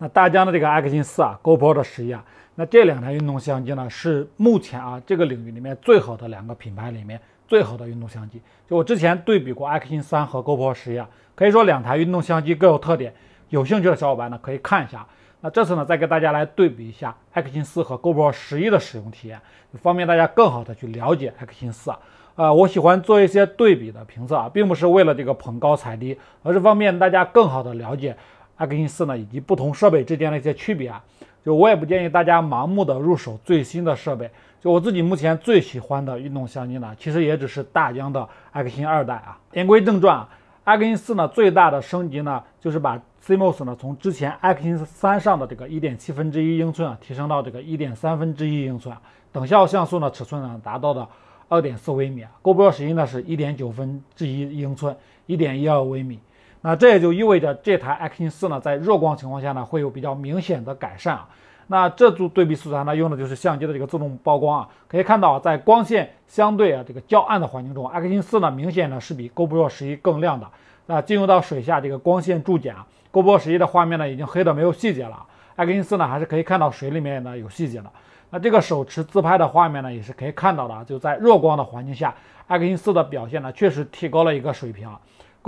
那大疆的这个 Action 四啊，GoPro 的十一啊，那这两台运动相机呢，是目前啊这个领域里面最好的两个品牌里面最好的运动相机。就我之前对比过 Action 三和 GoPro 十一啊，可以说两台运动相机各有特点。有兴趣的小伙伴呢，可以看一下。那这次呢，再给大家来对比一下 Action 四和 GoPro 十一的使用体验，方便大家更好的去了解 Action 四啊。呃，我喜欢做一些对比的评测啊，并不是为了这个捧高踩低，而是方便大家更好的了解。X 新四呢，以及不同设备之间的一些区别啊，就我也不建议大家盲目的入手最新的设备。就我自己目前最喜欢的运动相机呢，其实也只是大疆的 X 新二代啊。言归正传，X 啊，新四呢最大的升级呢，就是把 CMOS 呢从之前 X 新三上的这个一点七分之一英寸啊，提升到这个一点三分之一英寸，啊，等效像素呢尺寸呢达到了二点四微米，啊，GoPro 十一呢是一点九分之一英寸，一点一二微米。那这也就意味着这台 X n 四呢，在弱光情况下呢，会有比较明显的改善啊。那这组对比素材呢，用的就是相机的这个自动曝光啊。可以看到，在光线相对啊这个较暗的环境中，X n 四呢，明显呢是比 GoPro 十一更亮的。那进入到水下这个光线骤减啊，GoPro 十一的画面呢，已经黑的没有细节了。X n 四呢，还是可以看到水里面呢有细节的。那这个手持自拍的画面呢，也是可以看到的。就在弱光的环境下，X n 四的表现呢，确实提高了一个水平啊。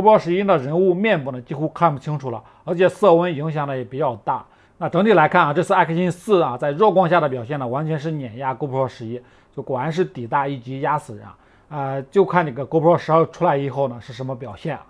GoPro 十一呢人物面部呢几乎看不清楚了，而且色温影响呢也比较大。那整体来看啊，这次 X 克四啊在弱光下的表现呢完全是碾压 GoPro 十一，就果然是底大一级压死人啊！啊，就看这个 GoPro 十二出来以后呢是什么表现啊。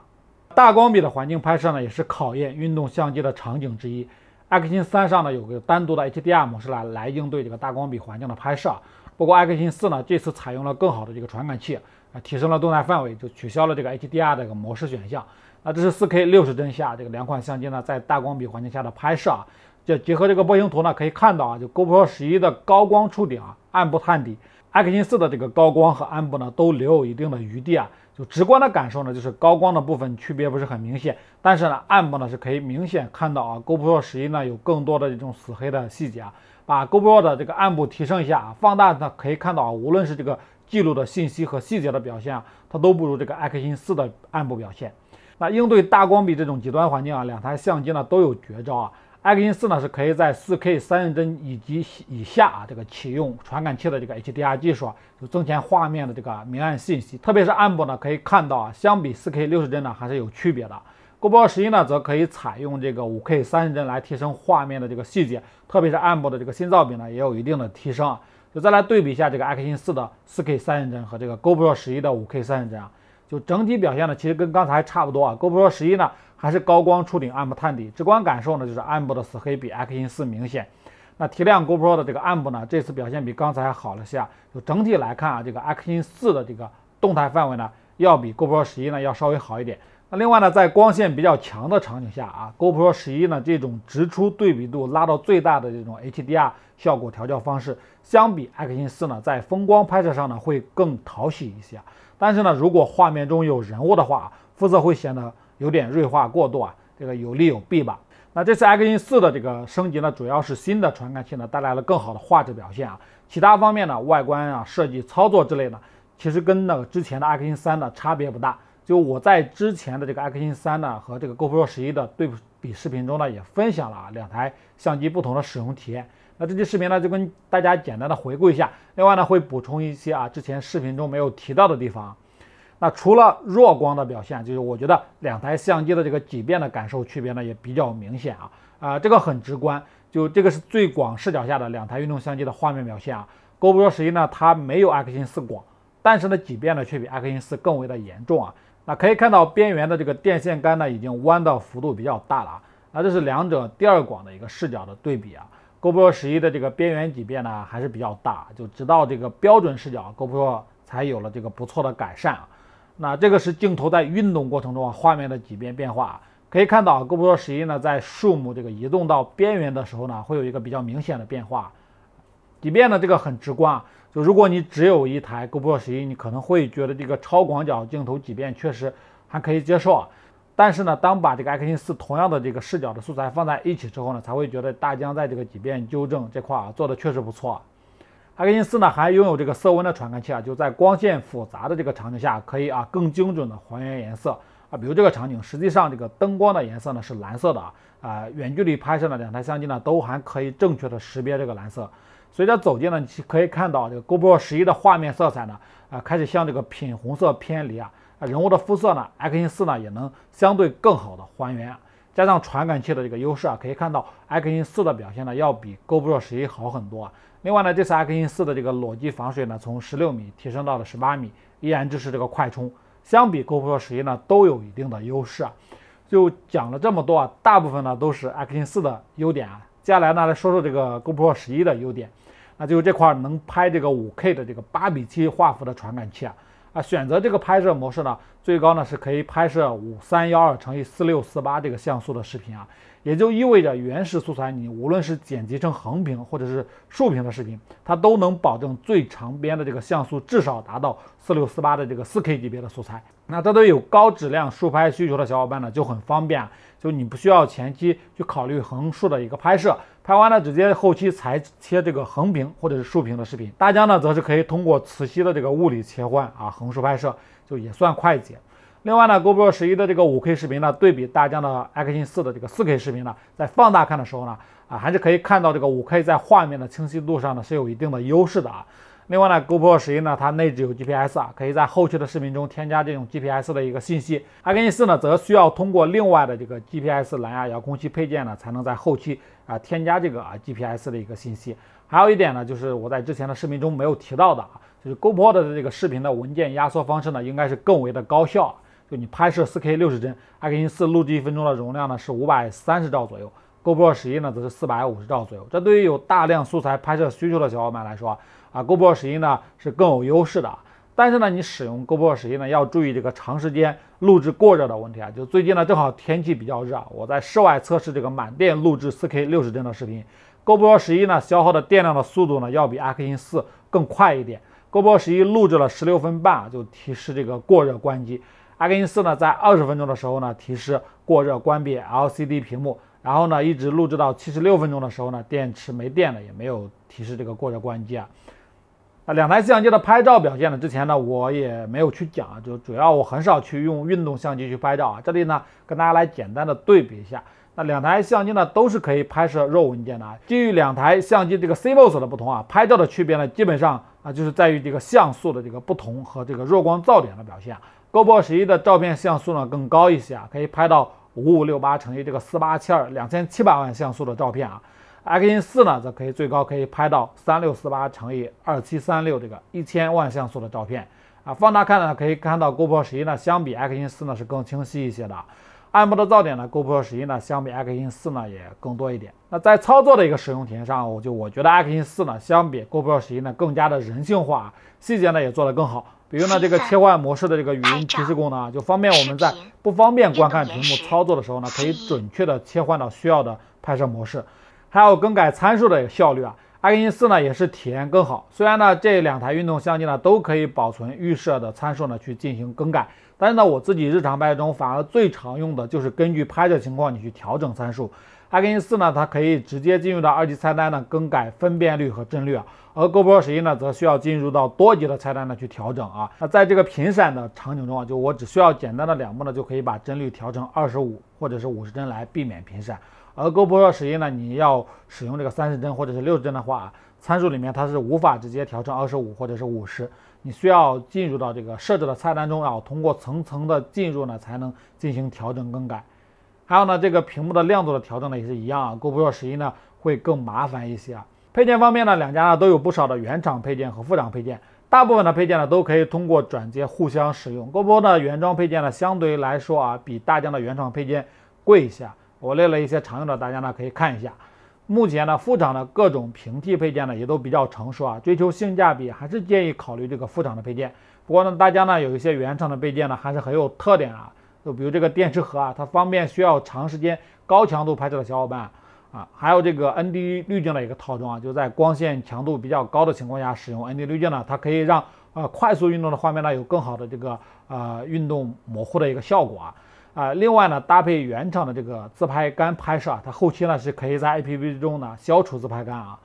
大光比的环境拍摄呢也是考验运动相机的场景之一。X 克三上呢有个单独的 HDR 模式来来应对这个大光比环境的拍摄。不过 X 克四呢这次采用了更好的这个传感器。啊，提升了动态范围，就取消了这个 HDR 的一个模式选项。那这是 4K 六十帧下这个两款相机呢，在大光比环境下的拍摄啊。就结合这个波形图呢，可以看到啊，就 GoPro 十一的高光触顶啊，暗部探底；，爱克逊四的这个高光和暗部呢，都留有一定的余地啊。就直观的感受呢，就是高光的部分区别不是很明显，但是呢，暗部呢是可以明显看到啊。GoPro 十一呢，有更多的这种死黑的细节啊，把 GoPro 的这个暗部提升一下啊，放大呢可以看到啊，无论是这个。记录的信息和细节的表现啊，它都不如这个 X 克四的暗部表现。那应对大光比这种极端环境啊，两台相机呢都有绝招啊。X 克四呢是可以在四 K 三十帧以及以下啊这个启用传感器的这个 HDR 技术，就增强画面的这个明暗信息，特别是暗部呢可以看到啊，相比四 K 六十帧呢还是有区别的。GoPro 十一呢则可以采用这个五 K 三十帧来提升画面的这个细节，特别是暗部的这个信噪比呢也有一定的提升。就再来对比一下这个 X n 四的四 K 三十帧和这个 GoPro 十一的五 K 三十帧啊，就整体表现呢，其实跟刚才差不多啊。GoPro 十一呢，还是高光触顶，暗部探底，直观感受呢，就是暗部的死黑比 X n 四明显。那提亮 GoPro 的这个暗部呢，这次表现比刚才还好了些。就整体来看啊，这个 X n 四的这个动态范围呢，要比 GoPro 十一呢要稍微好一点。那另外呢，在光线比较强的场景下啊，GoPro 十一呢这种直出对比度拉到最大的这种 HDR 效果调教方式，相比 X n 四呢，在风光拍摄上呢会更讨喜一些。但是呢，如果画面中有人物的话，肤色会显得有点锐化过度啊，这个有利有弊吧。那这次 X n 四的这个升级呢，主要是新的传感器呢带来了更好的画质表现啊，其他方面呢，外观啊、设计、操作之类的，其实跟那个之前的 X n 三呢差别不大。就我在之前的这个阿 o 星三呢和这个 GoPro 十一的对比视频中呢，也分享了两台相机不同的使用体验。那这期视频呢就跟大家简单的回顾一下，另外呢会补充一些啊之前视频中没有提到的地方。那除了弱光的表现，就是我觉得两台相机的这个畸变的感受区别呢也比较明显啊啊这个很直观，就这个是最广视角下的两台运动相机的画面表现啊。GoPro 十一呢它没有阿 o 星四广，但是呢畸变呢却比阿 o 星四更为的严重啊。那可以看到边缘的这个电线杆呢，已经弯的幅度比较大了啊。那这是两者第二广的一个视角的对比啊。GoPro 十一的这个边缘畸变呢，还是比较大，就直到这个标准视角，GoPro 才有了这个不错的改善啊。那这个是镜头在运动过程中啊画面的畸变变化，可以看到 GoPro 十一呢，在树木这个移动到边缘的时候呢，会有一个比较明显的变化。即便呢这个很直观，啊，就如果你只有一台 GoPro 十一，你可能会觉得这个超广角镜头即便确实还可以接受。啊。但是呢，当把这个 X 新四同样的这个视角的素材放在一起之后呢，才会觉得大疆在这个即便纠正这块啊做的确实不错。X 新四呢还拥有这个色温的传感器啊，就在光线复杂的这个场景下，可以啊更精准的还原颜色啊。比如这个场景，实际上这个灯光的颜色呢是蓝色的啊。啊远距离拍摄呢两台相机呢都还可以正确的识别这个蓝色。随着走近呢，你可以看到这个 GoPro 11的画面色彩呢，啊，开始向这个品红色偏离啊，啊，人物的肤色呢，X 型四呢也能相对更好的还原，加上传感器的这个优势啊，可以看到 X 型四的表现呢要比 GoPro 11好很多啊。另外呢，这次 X 型四的这个裸机防水呢，从十六米提升到了十八米，依然支持这个快充，相比 GoPro 11呢都有一定的优势啊。就讲了这么多啊，大部分呢都是 X 型四的优点啊。接下来呢，来说说这个 GoPro 十一的优点，那就是这块能拍这个五 K 的这个八比七画幅的传感器啊，啊，选择这个拍摄模式呢，最高呢是可以拍摄五三幺二乘以四六四八这个像素的视频啊，也就意味着原始素材你无论是剪辑成横屏或者是竖屏的视频，它都能保证最长边的这个像素至少达到四六四八的这个四 K 级别的素材，那这都有高质量竖拍需求的小伙伴呢就很方便。啊，就你不需要前期去考虑横竖的一个拍摄，拍完了直接后期裁切这个横屏或者是竖屏的视频。大疆呢，则是可以通过磁吸的这个物理切换啊，横竖拍摄就也算快捷。另外呢，GoPro 十一的这个五 K 视频呢，对比大疆的 Action 四的这个四 K 视频呢，在放大看的时候呢，啊，还是可以看到这个五 K 在画面的清晰度上呢是有一定的优势的啊。另外呢，GoPro 十一呢，它内置有 GPS 啊，可以在后期的视频中添加这种 GPS 的一个信息。i p h o n 四呢，则需要通过另外的这个 GPS 蓝牙遥控器配件呢，才能在后期啊添加这个啊 GPS 的一个信息。还有一点呢，就是我在之前的视频中没有提到的啊，就是 GoPro 的这个视频的文件压缩方式呢，应该是更为的高效。就你拍摄 4K 六十帧 i p h o n 四录制一分钟的容量呢是五百三十兆左右。GoPro 十一呢，则是四百五十兆左右，这对于有大量素材拍摄需求的小伙伴来说啊，GoPro 十一呢是更有优势的。但是呢，你使用 GoPro 十一呢，要注意这个长时间录制过热的问题啊。就最近呢，正好天气比较热，我在室外测试这个满电录制 4K 六十帧的视频，GoPro 十一呢消耗的电量的速度呢，要比 a 克星四更快一点。GoPro 十一录制了十六分半啊，就提示这个过热关机，阿克星四呢在二十分钟的时候呢提示过热关闭 LCD 屏幕。然后呢，一直录制到七十六分钟的时候呢，电池没电了，也没有提示这个过热关机啊。那两台相机的拍照表现呢，之前呢我也没有去讲啊，就主要我很少去用运动相机去拍照啊。这里呢跟大家来简单的对比一下，那两台相机呢都是可以拍摄 RAW 文件的。基于两台相机这个 CMOS 的不同啊，拍照的区别呢基本上啊就是在于这个像素的这个不同和这个弱光噪点的表现。GoPro 十一的照片像素呢更高一些，啊，可以拍到。五五六八乘以这个四八七二，两千七百万像素的照片啊。X 级四呢，则可以最高可以拍到三六四八乘以二七三六这个一千万像素的照片啊。放大看呢，可以看到 GoPro 十一呢，相比 X 级四呢是更清晰一些的。暗部的噪点呢，GoPro 十一呢相比 X 级四呢也更多一点。那在操作的一个使用体验上，我就我觉得 X 级四呢相比 GoPro 十一呢更加的人性化，细节呢也做得更好。比如呢，这个切换模式的这个语音提示功能啊，就方便我们在不方便观看屏幕操作的时候呢，可以准确的切换到需要的拍摄模式。还有更改参数的效率啊，爱因四呢也是体验更好。虽然呢，这两台运动相机呢都可以保存预设的参数呢去进行更改，但是呢，我自己日常拍摄中反而最常用的就是根据拍摄情况你去调整参数。a 更新四呢，它可以直接进入到二级菜单呢，更改分辨率和帧率；而 GoPro 十一呢，则需要进入到多级的菜单呢去调整啊。那在这个频闪的场景中啊，就我只需要简单的两步呢，就可以把帧率调成二十五或者是五十帧来避免频闪。而 GoPro 十一呢，你要使用这个三十帧或者是六十帧的话，参数里面它是无法直接调成二十五或者是五十，你需要进入到这个设置的菜单中啊，通过层层的进入呢，才能进行调整更改。还有呢，这个屏幕的亮度的调整呢也是一样啊，GoPro 十一呢会更麻烦一些啊。配件方面呢，两家呢都有不少的原厂配件和副厂配件，大部分的配件呢都可以通过转接互相使用。GoPro 的原装配件呢相对来说啊比大疆的原厂配件贵一些，我列了一些常用的，大家呢可以看一下。目前呢副厂的各种平替配件呢也都比较成熟啊，追求性价比还是建议考虑这个副厂的配件。不过呢大疆呢有一些原厂的配件呢还是很有特点啊。就比如这个电池盒啊，它方便需要长时间高强度拍摄的小伙伴啊，还有这个 ND 滤镜的一个套装啊，就在光线强度比较高的情况下使用 ND 滤镜呢，它可以让呃快速运动的画面呢有更好的这个呃运动模糊的一个效果啊啊，另外呢搭配原厂的这个自拍杆拍摄啊，它后期呢是可以在 APP 中呢消除自拍杆啊。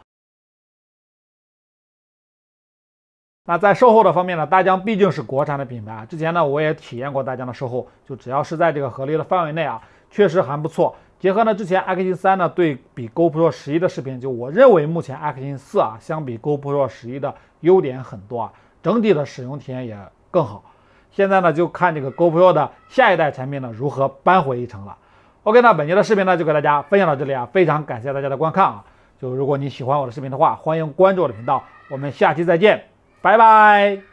那在售后的方面呢，大疆毕竟是国产的品牌啊。之前呢我也体验过大疆的售后，就只要是在这个合理的范围内啊，确实还不错。结合呢之前 Action 三呢对比 GoPro 十一的视频，就我认为目前 Action 四啊相比 GoPro 十一的优点很多啊，整体的使用体验也更好。现在呢就看这个 GoPro 的下一代产品呢如何扳回一城了。OK，那本节的视频呢就给大家分享到这里啊，非常感谢大家的观看啊。就如果你喜欢我的视频的话，欢迎关注我的频道，我们下期再见。拜拜。